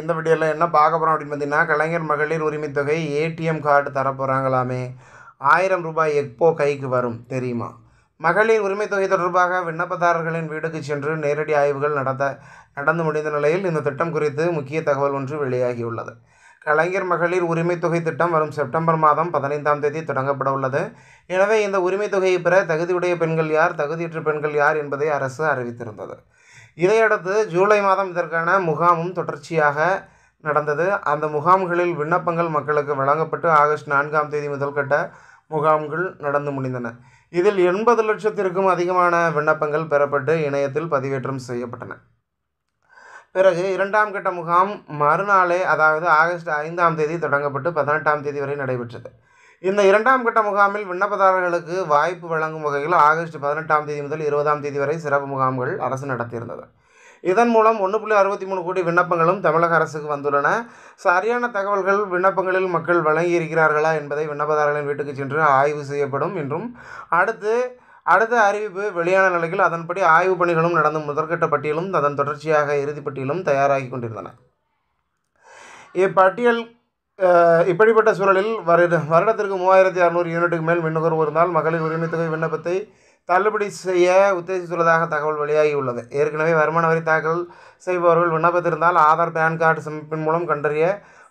இந்த வீடியோவில் என்ன பார்க்க போகிறோம் அப்படின்னு பார்த்தீங்கன்னா கலைஞர் மகளிர் உரிமைத்தொகை ஏடிஎம் கார்டு தரப்போகிறாங்களாமே ஆயிரம் ரூபாய் எப்போ கைக்கு வரும் தெரியுமா மகளிர் உரிமைத்தொகை தொடர்பாக விண்ணப்பதாரர்களின் வீடுக்கு சென்று நேரடி ஆய்வுகள் நடத்த நடந்து முடிந்த நிலையில் இந்த திட்டம் குறித்து முக்கிய தகவல் ஒன்று வெளியாகியுள்ளது கலைஞர் மகளிர் உரிமை தொகை திட்டம் வரும் செப்டம்பர் மாதம் பதினைந்தாம் தேதி தொடங்கப்பட உள்ளது எனவே இந்த உரிமை தொகையை பெற தகுதியுடைய பெண்கள் யார் தகுதியற்ற பெண்கள் யார் என்பதை அரசு அறிவித்திருந்தது இதையடுத்து ஜூலை மாதம் இதற்கான முகாமும் தொடர்ச்சியாக நடந்தது அந்த முகாம்களில் விண்ணப்பங்கள் மக்களுக்கு வழங்கப்பட்டு ஆகஸ்ட் நான்காம் தேதி முதல் கட்ட முகாம்கள் நடந்து முடிந்தன இதில் எண்பது லட்சத்திற்கும் அதிகமான விண்ணப்பங்கள் பெறப்பட்டு இணையத்தில் பதிவேற்றம் செய்யப்பட்டன பிறகு இரண்டாம் கட்ட முகாம் மறுநாளே அதாவது ஆகஸ்ட் ஐந்தாம் தேதி தொடங்கப்பட்டு பதினெட்டாம் தேதி வரை நடைபெற்றது இந்த இரண்டாம் கட்ட முகாமில் விண்ணப்பதாரர்களுக்கு வாய்ப்பு வழங்கும் வகையில் ஆகஸ்ட் பதினெட்டாம் தேதி முதல் இருபதாம் தேதி வரை சிறப்பு முகாம்கள் அரசு நடத்தியிருந்தது இதன் மூலம் ஒன்று புள்ளி அறுபத்தி மூணு கோடி விண்ணப்பங்களும் தமிழக அரசுக்கு வந்துள்ளன சரியான தகவல்கள் விண்ணப்பங்களில் மக்கள் வழங்கியிருக்கிறார்களா என்பதை விண்ணப்பதாரர்களின் வீட்டுக்கு சென்று ஆய்வு செய்யப்படும் என்றும் அடுத்து அடுத்த அறிவிப்பு வெளியான நிலையில் அதன்படி ஆய்வுப் பணிகளும் நடந்த முதற்கட்ட பட்டியலும் அதன் தொடர்ச்சியாக இறுதிப்பட்டியலும் தயாராகி கொண்டிருந்தன இப்பட்டியல் இப்படிப்பட்ட சூழலில் வருட வருடத்திற்கு மூவாயிரத்தி அறநூறு யூனிட்டுக்கு மேல் மின் நுகர்வு இருந்தால் மகளிர் தொகை விண்ணப்பத்தை தள்ளுபடி செய்ய உத்தேசித்துள்ளதாக தகவல் வெளியாகி உள்ளது ஏற்கனவே வருமான வரி தாக்கல் செய்பவர்கள் விண்ணப்பத்திருந்தால் ஆதார் பேன் கார்டு சமிப்பின் மூலம் கண்டறிய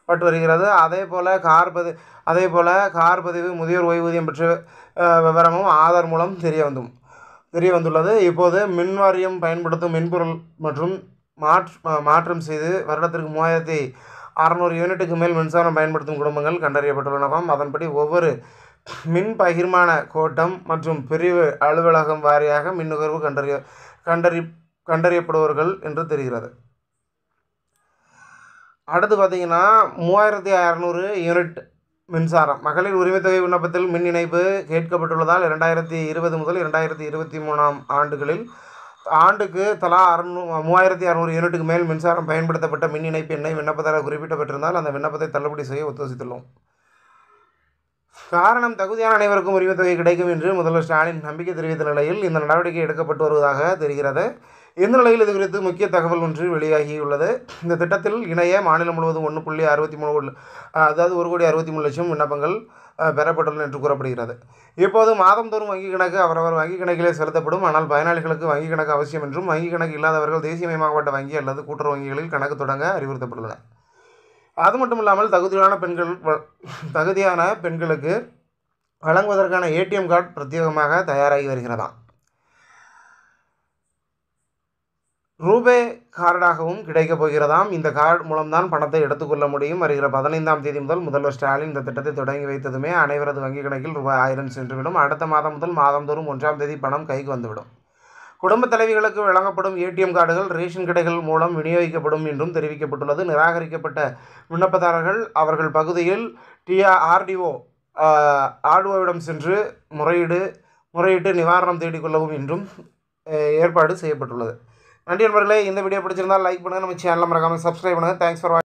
பட்டு வருகிறது அதே போல் கார் பதி அதே போல் கார் பதிவு முதியோர் ஓய்வூதியம் பெற்ற விவரமும் ஆதார் மூலம் தெரிய வந்தும் தெரிய வந்துள்ளது இப்போது மின் வாரியம் பயன்படுத்தும் மின்பொருள் மற்றும் மாற்று மாற்றம் செய்து வருடத்திற்கு மூவாயிரத்தி அறநூறு யூனிட்டுக்கு மேல் மின்சாரம் பயன்படுத்தும் குடும்பங்கள் கண்டறியப்பட்டுள்ளனவாம் அதன்படி ஒவ்வொரு மின் பகிர்மான கோட்டம் மற்றும் பிரிவு அலுவலகம் வாரியாக மின் நுகர்வு கண்டறிய கண்டறி கண்டறியப்படுவார்கள் என்று தெரிகிறது அடுத்து பார்த்திங்கன்னா மூவாயிரத்தி அறநூறு யூனிட் மின்சாரம் மகளிர் உரிமைத்தொகை விண்ணப்பத்தில் மின் இணைப்பு கேட்கப்பட்டுள்ளதால் இரண்டாயிரத்தி இருபது முதல் இரண்டாயிரத்தி இருபத்தி மூணாம் ஆண்டுகளில் ஆண்டுக்கு தலா அறுநூ மூவாயிரத்தி அறநூறு யூனிட்டுக்கு மேல் மின்சாரம் பயன்படுத்தப்பட்ட மின் இணைப்பு எண்ணை விண்ணப்பதாரர் குறிப்பிடப்பட்டிருந்தால் அந்த விண்ணப்பத்தை தள்ளுபடி செய்ய ஒத்துவசித்துள்ளோம் காரணம் தகுதியான அனைவருக்கும் உரிமை தொகை கிடைக்கும் என்று முதல்வர் ஸ்டாலின் நம்பிக்கை தெரிவித்த நிலையில் இந்த நடவடிக்கை எடுக்கப்பட்டு வருவதாக தெரிகிறது இந்த நிலையில் இது குறித்து முக்கிய தகவல் ஒன்று வெளியாகியுள்ளது இந்த திட்டத்தில் இணைய மாநிலம் முழுவதும் ஒன்று புள்ளி அறுபத்தி மூணு அதாவது ஒரு கோடி அறுபத்தி மூணு லட்சம் விண்ணப்பங்கள் பெறப்பட்டுள்ளன என்று கூறப்படுகிறது இப்போது மாதந்தோறும் வங்கிக் கணக்கு அவரவர் வங்கிக் கணக்கிலே செலுத்தப்படும் ஆனால் பயனாளிகளுக்கு வங்கிக் கணக்கு அவசியம் என்றும் வங்கிக் கணக்கு இல்லாதவர்கள் தேசியமயமாக்கப்பட்ட வங்கி அல்லது கூட்டுறவு வங்கிகளில் கணக்கு தொடங்க அறிவுறுத்தப்பட்டுள்ளன அது மட்டும் இல்லாமல் தகுதியான பெண்கள் தகுதியான பெண்களுக்கு வழங்குவதற்கான ஏடிஎம் கார்டு பிரத்யேகமாக தயாராகி வருகிறதாம் ரூபே கார்டாகவும் கிடைக்கப் போகிறதாம் இந்த கார்டு மூலம்தான் பணத்தை எடுத்துக்கொள்ள முடியும் வருகிற பதினைந்தாம் தேதி முதல் முதல்வர் ஸ்டாலின் இந்த திட்டத்தை தொடங்கி வைத்ததுமே அனைவரது வங்கிக் கணக்கில் ரூபாய் ஆயிரம் சென்றுவிடும் அடுத்த மாதம் முதல் மாதந்தோறும் ஒன்றாம் தேதி பணம் கைக்கு வந்துவிடும் குடும்பத் தலைவிகளுக்கு வழங்கப்படும் ஏடிஎம் கார்டுகள் ரேஷன் கடைகள் மூலம் விநியோகிக்கப்படும் என்றும் தெரிவிக்கப்பட்டுள்ளது நிராகரிக்கப்பட்ட விண்ணப்பதாரர்கள் அவர்கள் பகுதியில் டிஆர் ஆர்டிஓ ஆர்டிஓவிடம் சென்று முறையீடு முறையிட்டு நிவாரணம் தேடிக்கொள்ளவும் என்றும் ஏற்பாடு செய்யப்பட்டுள்ளது நன்றி நண்பர்களே இந்த வீடியோ பிடிச்சிருந்தால் லைக் பண்ணுங்கள் நம்ம சேனலில் மறக்காமல் சப்ஸ்கிரைப் பண்ணுங்கள் தேங்க்ஸ் ஃபார்